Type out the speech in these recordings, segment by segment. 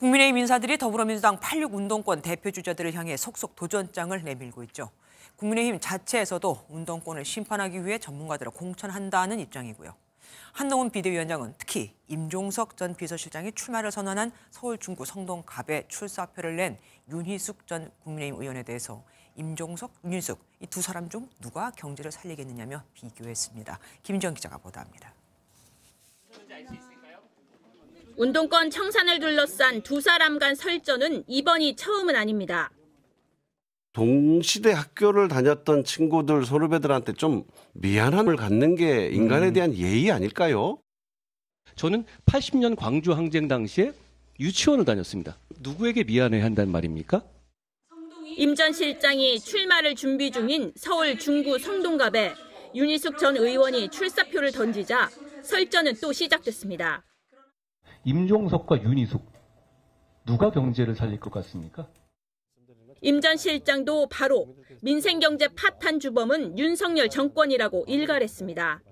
국민의힘 인사들이 더불어민주당 86 운동권 대표 주자들을 향해 속속 도전장을 내밀고 있죠. 국민의힘 자체에서도 운동권을 심판하기 위해 전문가들을 공천한다는 입장이고요. 한동훈 비대위원장은 특히 임종석 전 비서실장이 출마를 선언한 서울 중구 성동 갑에 출사표를 낸 윤희숙 전 국민의힘 의원에 대해서 임종석, 윤희숙 이 두 사람 중 누가 경제를 살리겠느냐며 비교했습니다. 김정 기자가 보도합니다. 운동권 청산을 둘러싼 두 사람 간 설전은 이번이 처음은 아닙니다. 동시대 학교를 다녔던 친구들 소르베들한테좀 미안함을 갖는 게 인간에 음. 대한 예의 아닐까요? 저는 80년 광주 항쟁 당시에 유치원을 다녔습니다. 누구에게 미안해 한단 말입니까? 임전 실장이 출마를 준비 중인 서울 중구 성동갑에 윤희숙 전 의원이 출사표를 던지자 설전은 또 시작됐습니다. 임종석과 윤희숙 누가 경제를 살릴 것 같습니까? 임 전 실장도 바로 민생경제 파탄 주범은 윤석열 정권이라고 일갈했습니다.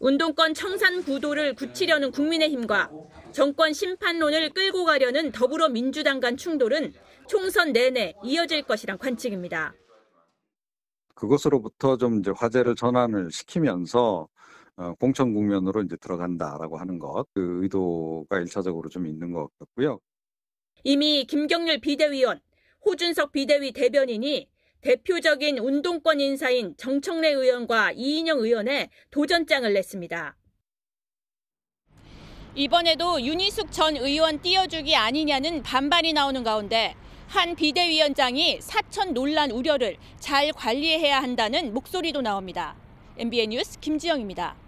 운동권 청산 구도를 굳히려는 국민의힘과 정권 심판론을 끌고 가려는 더불어민주당 간 충돌은 총선 내내 이어질 것이란 관측입니다. 그것으로부터 좀 이제 화제를 전환을 시키면서 어, 공천 국면으로 이제 들어간다라고 하는 것, 그 의도가 일차적으로 좀 있는 것 같고요. 이미 김경률 비대위원, 호준석 비대위 대변인이 대표적인 운동권 인사인 정청래 의원과 이인영 의원의 도전장을 냈습니다. 이번에도 윤희숙 전 의원 띄워주기 아니냐는 반발이 나오는 가운데 한 비대위원장이 사천 논란 우려를 잘 관리해야 한다는 목소리도 나옵니다. MBN 뉴스 김지영입니다.